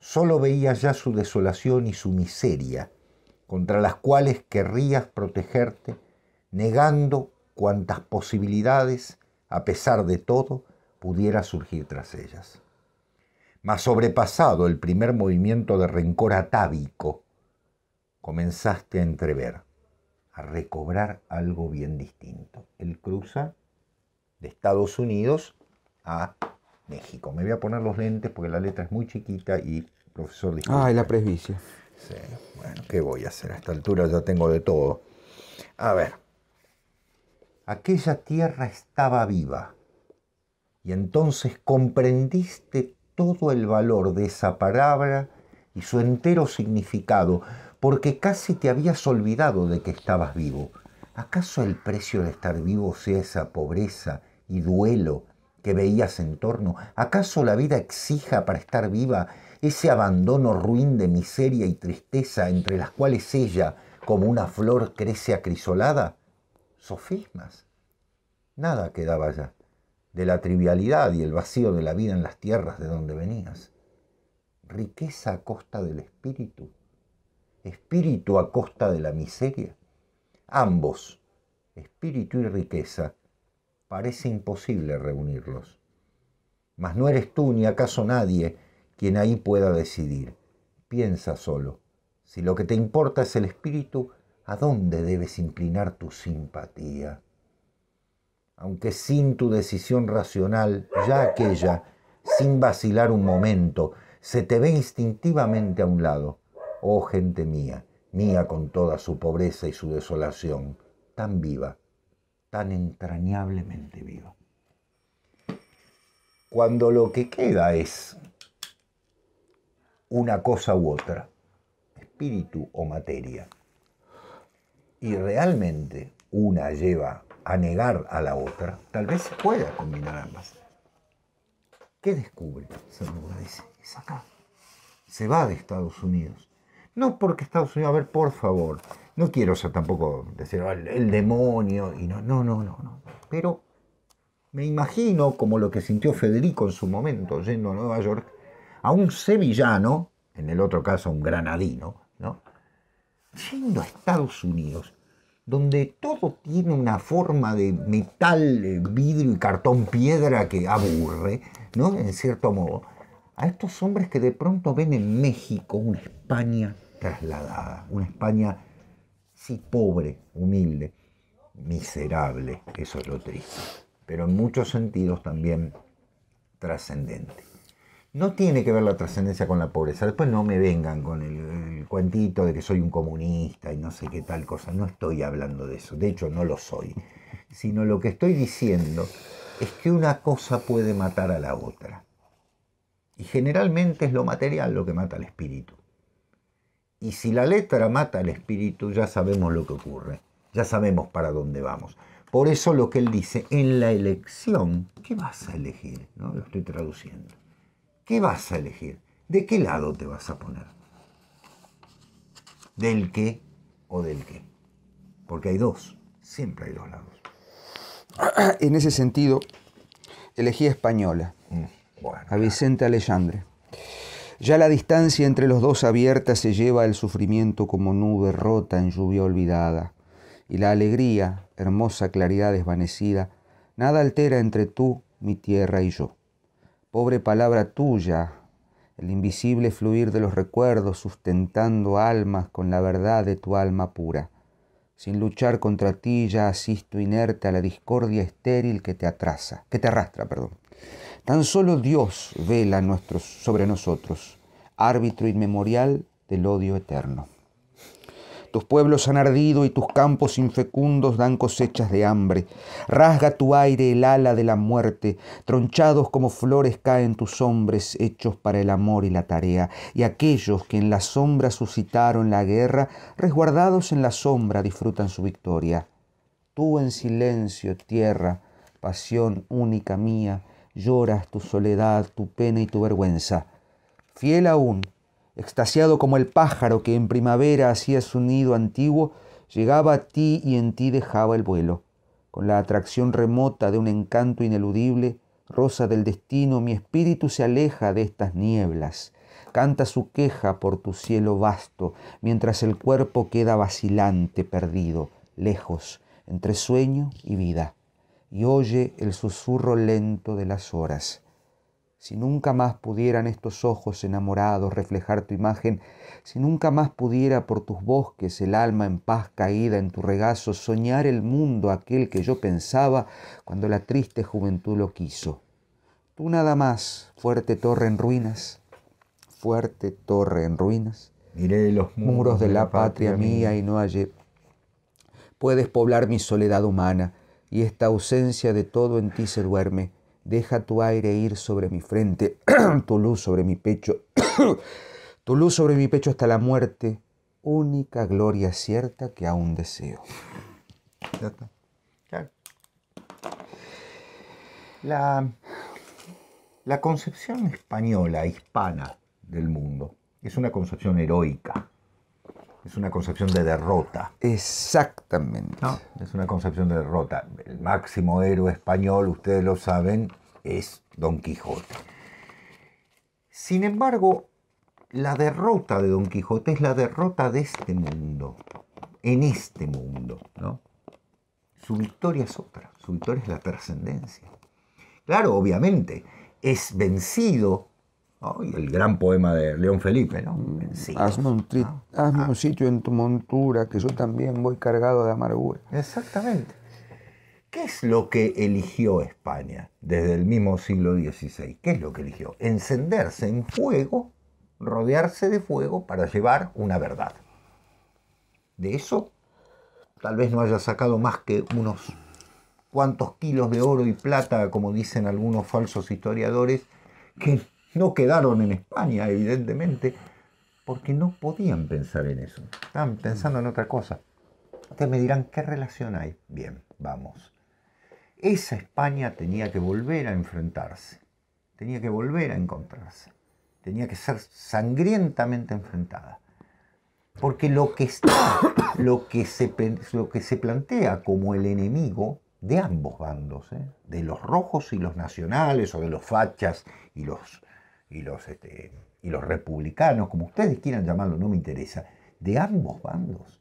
solo veía ya su desolación y su miseria, contra las cuales querrías protegerte, negando cuantas posibilidades, a pesar de todo, pudiera surgir tras ellas. Mas sobrepasado el primer movimiento de rencor atávico, comenzaste a entrever, a recobrar algo bien distinto, el cruza de Estados Unidos a México. Me voy a poner los lentes porque la letra es muy chiquita y profesor Ah, y la presbicia. Sí, bueno, ¿qué voy a hacer? A esta altura ya tengo de todo. A ver. Aquella tierra estaba viva y entonces comprendiste todo el valor de esa palabra y su entero significado, porque casi te habías olvidado de que estabas vivo. ¿Acaso el precio de estar vivo sea esa pobreza y duelo que veías en torno? ¿Acaso la vida exija para estar viva ese abandono ruin de miseria y tristeza entre las cuales ella, como una flor, crece acrisolada? Sofismas. Nada quedaba ya de la trivialidad y el vacío de la vida en las tierras de donde venías. Riqueza a costa del espíritu, espíritu a costa de la miseria. Ambos, espíritu y riqueza, parece imposible reunirlos. Mas no eres tú ni acaso nadie quien ahí pueda decidir. Piensa solo. Si lo que te importa es el espíritu, ¿a dónde debes inclinar tu simpatía? Aunque sin tu decisión racional, ya aquella, sin vacilar un momento, se te ve instintivamente a un lado. Oh gente mía, mía con toda su pobreza y su desolación, tan viva, tan entrañablemente viva. Cuando lo que queda es una cosa u otra, espíritu o materia, y realmente una lleva a negar a la otra, tal vez se pueda combinar ambas. ¿Qué descubre San Dice, es acá. Se va de Estados Unidos no porque Estados Unidos, a ver, por favor, no quiero tampoco decir el, demonio, y no, no, no, no, no. Pero me imagino como lo que sintió Federico en su momento, yendo a Nueva York, a un sevillano, en el otro caso un granadino, ¿no? Yendo a Estados Unidos, donde todo tiene una forma de metal, eh, vidrio y cartón piedra que aburre, ¿no? En cierto modo a estos hombres que de pronto ven en México una España trasladada, una España, sí, pobre, humilde, miserable, eso es lo triste, pero en muchos sentidos también trascendente. No tiene que ver la trascendencia con la pobreza. Después no me vengan con el, el, cuentito de que soy un comunista y no sé qué tal cosa. No estoy hablando de eso. De hecho, no lo soy. Sino lo que estoy diciendo es que una cosa puede matar a la otra. Y generalmente es lo material lo que mata al espíritu. Y si la letra mata al espíritu, ya sabemos lo que ocurre, ya sabemos para dónde vamos. Por eso lo que él dice, en la elección, ¿qué vas a elegir? ¿No? Lo estoy traduciendo. ¿Qué vas a elegir? ¿De qué lado te vas a poner? ¿Del qué o del qué? Porque hay dos, siempre hay dos lados. <clears throat> En ese sentido, elegía española. Mm a Vicente Alejandre, Ya la distancia entre los dos abiertas se lleva el sufrimiento como nube rota en lluvia olvidada, y la alegría, hermosa claridad desvanecida, nada altera entre tú, mi tierra y yo. Pobre palabra tuya, el invisible fluir de los recuerdos sustentando almas con la verdad de tu alma pura. Sin luchar contra ti ya asisto inerte a la discordia estéril que te atrasa, que te arrastra, perdón. Tan solo Dios vela nuestros, sobre nosotros, árbitro inmemorial del odio eterno. Tus pueblos han ardido y tus campos infecundos dan cosechas de hambre. Rasga tu aire el ala de la muerte. Tronchados como flores caen tus hombres hechos para el amor y la tarea. Y aquellos que en la sombra suscitaron la guerra, resguardados en la sombra disfrutan su victoria. Tú en silencio, tierra, pasión única mía, lloras tu soledad, tu pena y tu vergüenza. Fiel aún, extasiado como el pájaro que en primavera hacía su nido antiguo, llegaba a ti y en ti dejaba el vuelo. Con la atracción remota de un encanto ineludible, rosa del destino, mi espíritu se aleja de estas nieblas. Canta su queja por tu cielo vasto, mientras el cuerpo queda vacilante, perdido, lejos, entre sueño y vida y oye el susurro lento de las horas. Si nunca más pudieran estos ojos enamorados reflejar tu imagen, si nunca más pudiera por tus bosques el alma en paz caída en tu regazo soñar el mundo aquel que yo pensaba cuando la triste juventud lo quiso. Tú nada más, fuerte torre en ruinas, fuerte torre en ruinas. Miré los muros, de, la, patria, mía, mía y no hallé. Puedes poblar mi soledad humana y esta ausencia de todo en ti se duerme. Deja tu aire ir sobre mi frente, <clears throat> tu luz sobre mi pecho, <clears throat> tu luz sobre mi pecho hasta la muerte, única gloria cierta que aún deseo. La, la concepción española, hispana del mundo, es una concepción heroica. Es una concepción de derrota. Exactamente. Es una concepción de derrota. El máximo héroe español, ustedes lo saben, es Don Quijote. Sin embargo, la derrota de Don Quijote es la derrota de este mundo, en este mundo, Su victoria es otra, su victoria es la trascendencia. Claro, obviamente, es vencido el gran poema de León Felipe. ¿no? Mm, hazme, un, hazme un, ah. sitio en tu montura, que yo también voy cargado de amargura. Exactamente. ¿Qué es lo que eligió España desde el mismo siglo XVI? ¿Qué es lo que eligió? Encenderse en fuego, rodearse de fuego para llevar una verdad. De eso tal vez no haya sacado más que unos cuantos kilos de oro y plata, como dicen algunos falsos historiadores, que no quedaron en España, evidentemente, porque no podían pensar en eso. Estaban pensando en otra cosa. Ustedes me dirán, ¿qué relación hay? Bien, vamos. Esa España tenía que volver a enfrentarse, tenía que volver a encontrarse, tenía que ser sangrientamente enfrentada. Porque lo que está, <coughs> lo que se, lo que se plantea como el enemigo de ambos bandos, ¿eh? de los rojos y los nacionales, o de los fachas y los y los, este, y los republicanos, como ustedes quieran llamarlo, no me interesa, de ambos bandos,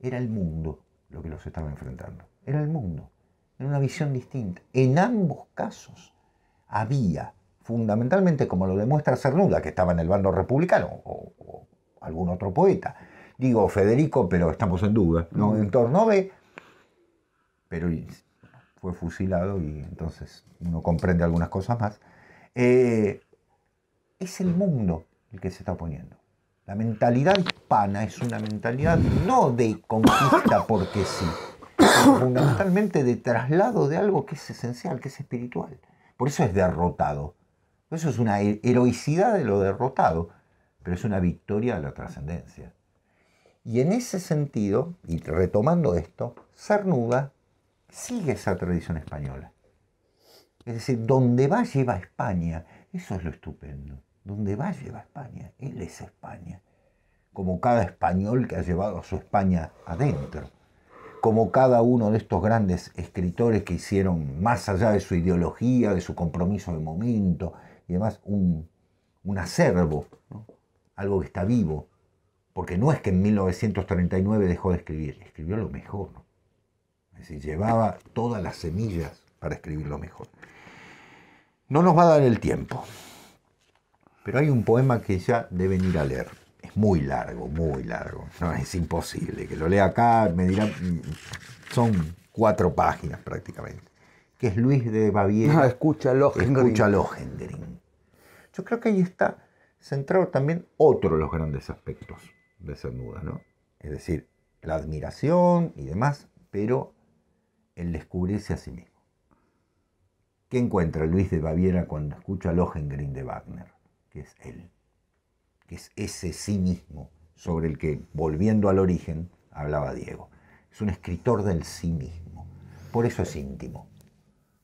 era el mundo lo que los estaba enfrentando. Era el mundo. Era una visión distinta. En ambos casos había, fundamentalmente, como lo demuestra Cernuda, que estaba en el bando republicano, o, algún otro poeta, digo Federico, pero estamos en duda, ¿no? En torno de. Pero fue fusilado y entonces uno comprende algunas cosas más. Eh, es el mundo el que se está oponiendo. La mentalidad hispana es una mentalidad no de conquista porque sí, fundamentalmente de traslado de algo que es esencial, que es espiritual. Por eso es derrotado. Eso es una heroicidad de lo derrotado, pero es una victoria de la trascendencia. Y en ese sentido, y retomando esto, Cernuda sigue esa tradición española. Es decir, donde va lleva España. Eso es lo estupendo. Donde va llevar España, él es España, como cada español que ha llevado a su España adentro, como cada uno de estos grandes escritores que hicieron, más allá de su ideología, de su compromiso de momento y demás, un, acervo, algo que está vivo, porque no es que en 1939 dejó de escribir, escribió lo mejor. Es decir, llevaba todas las semillas para escribir lo mejor. No nos va a dar el tiempo. Pero hay un poema que ya deben ir a leer. Es muy largo, muy largo. No, es imposible. Que lo lea acá, me dirá. Mm, son cuatro páginas prácticamente. Que es Luis de Baviera. escucha Lohengrin. Escucha Lohengrin. Yo creo que ahí está centrado también otro de los grandes aspectos de ser ¿no? Es decir, la admiración y demás, pero el descubrirse a sí mismo. ¿Qué encuentra Luis de Baviera cuando escucha Lohengrin de Wagner? que es Él, que es ese sí mismo sobre el que, volviendo al origen, hablaba Diego. Es un escritor del sí mismo. Por eso es íntimo.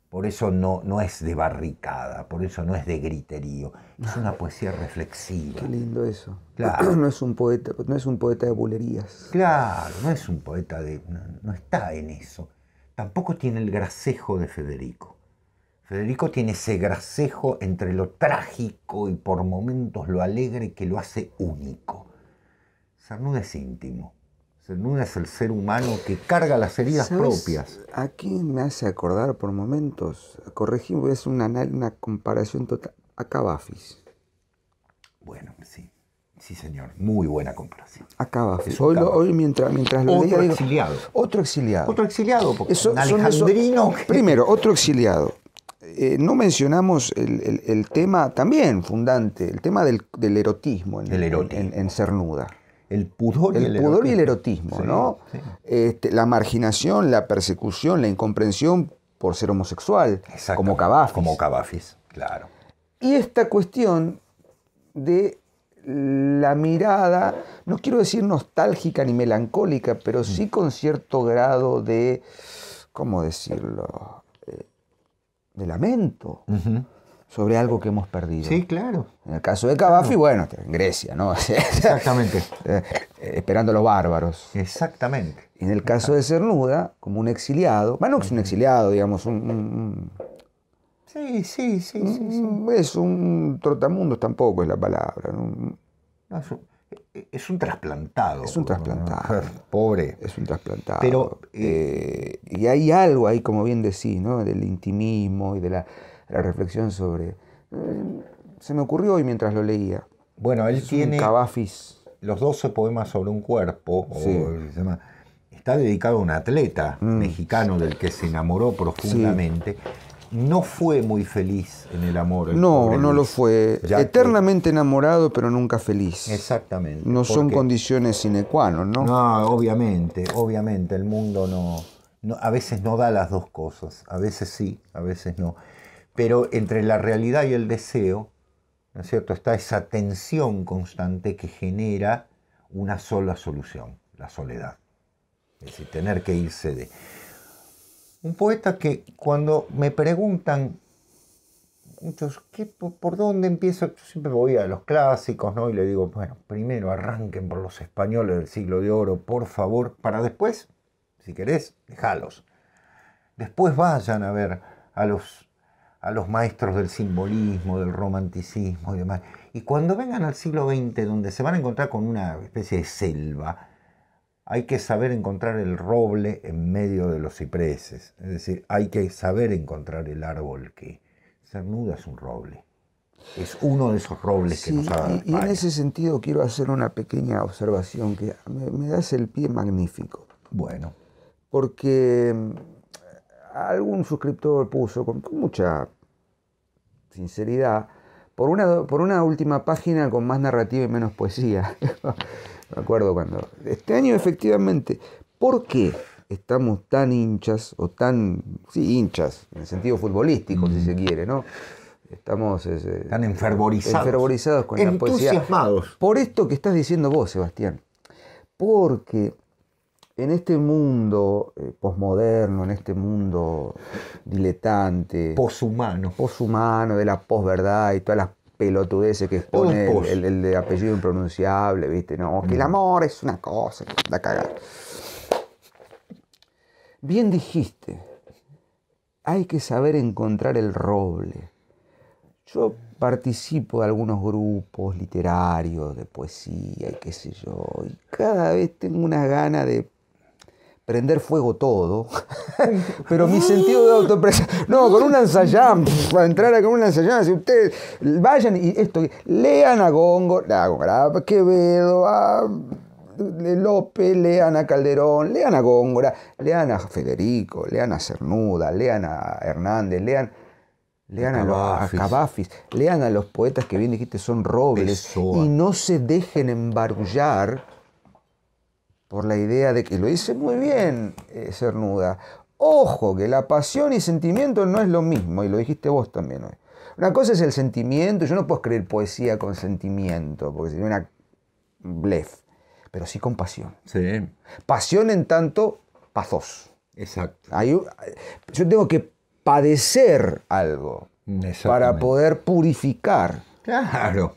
Por eso no, no es de barricada, por eso no es de griterío. Es una poesía reflexiva. Qué lindo eso. Claro. <clears throat> No es un poeta, no es un poeta de bulerías. Claro, no es un poeta de. no, no está en eso. Tampoco tiene el gracejo de Federico. Federico tiene ese gracejo entre lo trágico y por momentos lo alegre que lo hace único. Cernuda es íntimo. Cernuda es el ser humano que carga las heridas propias. ¿A quién me hace acordar por momentos. Corregimos, es una, comparación total. Acá Bueno, sí. Sí, señor. Muy buena comparación. Acabafis. Hoy, mientras, mientras lo otro exiliado. Otro exiliado. Otro exiliado, porque alejandrino. primero, otro exiliado. Eh, no mencionamos el, tema también fundante, el tema del, erotismo, en, Cernuda. El pudor y el, pudor erotismo. Y el erotismo ¿no? Este, la marginación, la persecución, la incomprensión por ser homosexual, como Cavafis. Como Cavafis, claro. Y esta cuestión de la mirada, no quiero decir nostálgica ni melancólica, pero sí con cierto grado de, ¿cómo decirlo? de lamento sobre algo que hemos perdido. Sí, claro. En el caso de Cabafi, bueno, en Grecia, ¿no? <laughs> Exactamente. Eh, esperando a los bárbaros. Exactamente. Y en el caso de Cernuda, como un exiliado, bueno, es un exiliado, digamos, un, Sí, sí, sí, sí, Es un trotamundos tampoco es la palabra es un trasplantado. Es un trasplantado. Ah, pobre. Es un trasplantado. Pero, eh, eh, y hay algo ahí, como bien decís, ¿no? del intimismo y de la, reflexión sobre... Eh, se me ocurrió hoy mientras lo leía. Bueno, él tiene... Los 12 poemas sobre un cuerpo, está dedicado a un atleta mm. mexicano del que se enamoró profundamente no fue muy feliz en el amor. no, no lo fue. Eternamente enamorado, pero nunca feliz. Exactamente. No son condiciones sine ¿no? No, obviamente, obviamente. El mundo no, a veces no da las dos cosas. A veces sí, a veces no. Pero entre la realidad y el deseo, ¿no es cierto? Está esa tensión constante que genera una sola solución, la soledad. Es decir, tener que irse de un poeta que cuando me preguntan muchos, ¿qué, ¿por dónde empiezo? Yo siempre voy a los clásicos, ¿no? Y le digo, bueno, primero arranquen por los españoles del siglo de oro, por favor, para después, si querés, déjalos Después vayan a ver a los, a los maestros del simbolismo, del romanticismo y demás. Y cuando vengan al siglo XX, donde se van a encontrar con una especie de selva, hay que saber encontrar el roble en medio de los cipreses, es decir, hay que saber encontrar el árbol que Cernuda es un roble. Es uno de esos robles que nos ha dado. Y, en ese sentido quiero hacer una pequeña observación que me, das el pie magnífico. Bueno. Porque mm, algún suscriptor puso con, mucha sinceridad por una, por una última página con más narrativa y menos poesía. <laughs> ¿De acuerdo cuando. Este año, efectivamente. ¿Por qué estamos tan hinchas, o tan. Sí, hinchas, en el sentido futbolístico, si se mm. quiere, ¿no? Estamos. Eh, tan enfervorizados. Enfervorizados con la poesía. Por esto que estás diciendo vos, Sebastián. Porque en este mundo eh, posmoderno, en este mundo diletante, poshumano, poshumano de la posverdad y todas las y pelotudeces que expone el, de apellido impronunciable, ¿viste? No, que el mm. amor es una cosa, da cagar. Bien dijiste, hay que saber encontrar el roble. Yo participo de algunos grupos literarios de poesía y qué sé yo, y cada vez tengo una gana de prender fuego todo, <laughs> pero mi sentido de autopresa. No, con un lanzallán, para entrar con un lanzallán, si ustedes vayan y esto, lean a Gongo, Góngora, a Quevedo, a López, lean a Calderón, lean a Góngora, lean a Federico, lean a Cernuda, lean a Hernández, lean. Lean a, Cabafis. lean a los poetas que bien dijiste son robles y no se dejen embarullar por la idea de que lo hice muy bien, Cernuda. Eh, Ojo, que la pasión y sentimiento no es lo mismo, y lo dijiste vos también hoy. Una cosa es el sentimiento, yo no puedo escribir poesía con sentimiento, porque sería una blef, pero sí con pasión. Sí. Pasión en tanto pazos. Exacto. yo tengo que padecer algo para poder purificar. Claro.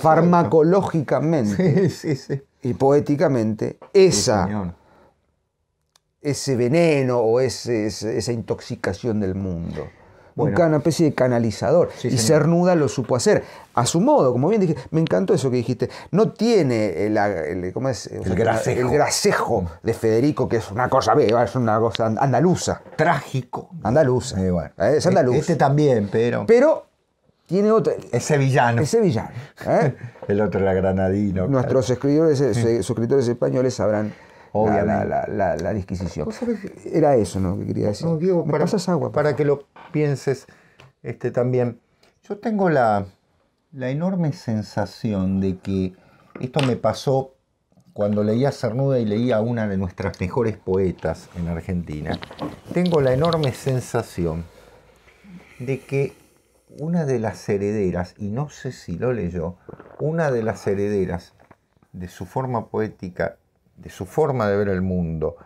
farmacológicamente. Sí, sí, sí y poéticamente esa, ese veneno o ese, esa intoxicación del mundo. una especie de canalizador. y Cernuda lo supo hacer, a su modo, como bien dije, me encantó eso que dijiste. No tiene el, grasejo. de Federico, que es una cosa es una cosa andaluza. Trágico. Andaluza. Es e-, andaluza. Este, también, pero. Pero tiene otro Es sevillano. Es sevillano. ¿eh? <laughs> el otro era granadino. Nuestros escritores, eh, españoles sabrán la, disquisición. Era eso ¿no? que quería decir. Diego, para, pasas agua. Para que lo pienses este, también. Yo tengo la, la enorme sensación de que esto me pasó cuando leía Cernuda y leía a una de nuestras mejores poetas en Argentina. Tengo la enorme sensación de que una de las herederas, y no sé si lo leyó, una de las herederas de su forma poética, de su forma de ver el mundo,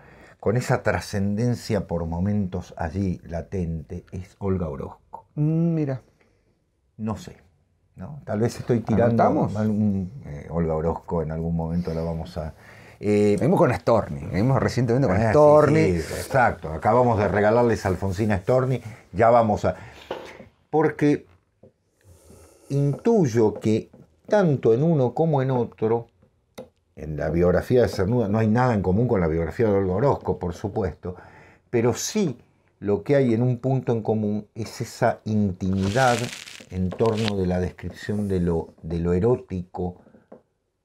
con esa trascendencia por momentos allí latente, es Olga Orozco. Mm, mira. No sé. ¿no? Tal vez estoy tirando algún, eh, Olga Orozco, en algún momento la vamos a, eh, con Storni, venimos recientemente con ah, exacto, acabamos de regalarles a Alfonsina Storni, ya vamos a porque intuyo que tanto en uno como en otro, en la biografía de Cernuda, no hay nada en común con la biografía de Olga Orozco, por supuesto, pero sí lo que hay en un punto en común es esa intimidad en torno de la descripción de lo, de lo erótico,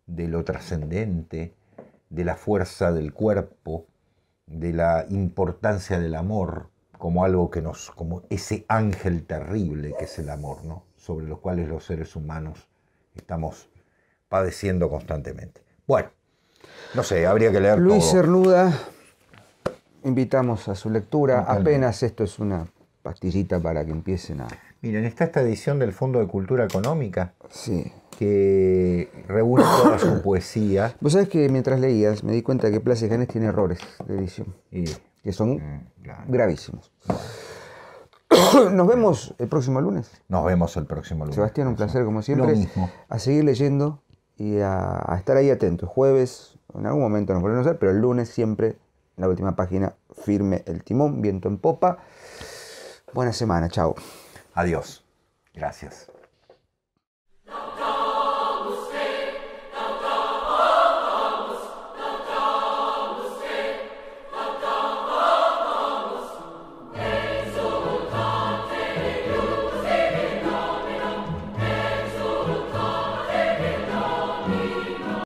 de lo trascendente, de la fuerza del cuerpo, de la importancia del amor, como algo que nos, como ese ángel terrible que es el amor, ¿no? sobre los cuales los seres humanos estamos padeciendo constantemente. Bueno, no sé, habría que leer. Luis Cernuda, invitamos a su lectura. Apenas esto es una pastillita para que empiecen a. Miren, está esta edición del Fondo de Cultura Económica. Sí. Que reúne toda su poesía. Vos sabés que mientras leías me di cuenta que Place Janés tiene errores de edición. Y que son mm, gravísimos. <coughs> Nos vemos el próximo lunes. Nos vemos el próximo lunes. Sebastián, un placer como siempre. Lo A seguir leyendo y a, estar ahí atento, Jueves, en algún momento nos volvemos a ver, pero el lunes siempre, en la última página, firme el timón, viento en popa. Buena semana, chao. Adiós. Gracias.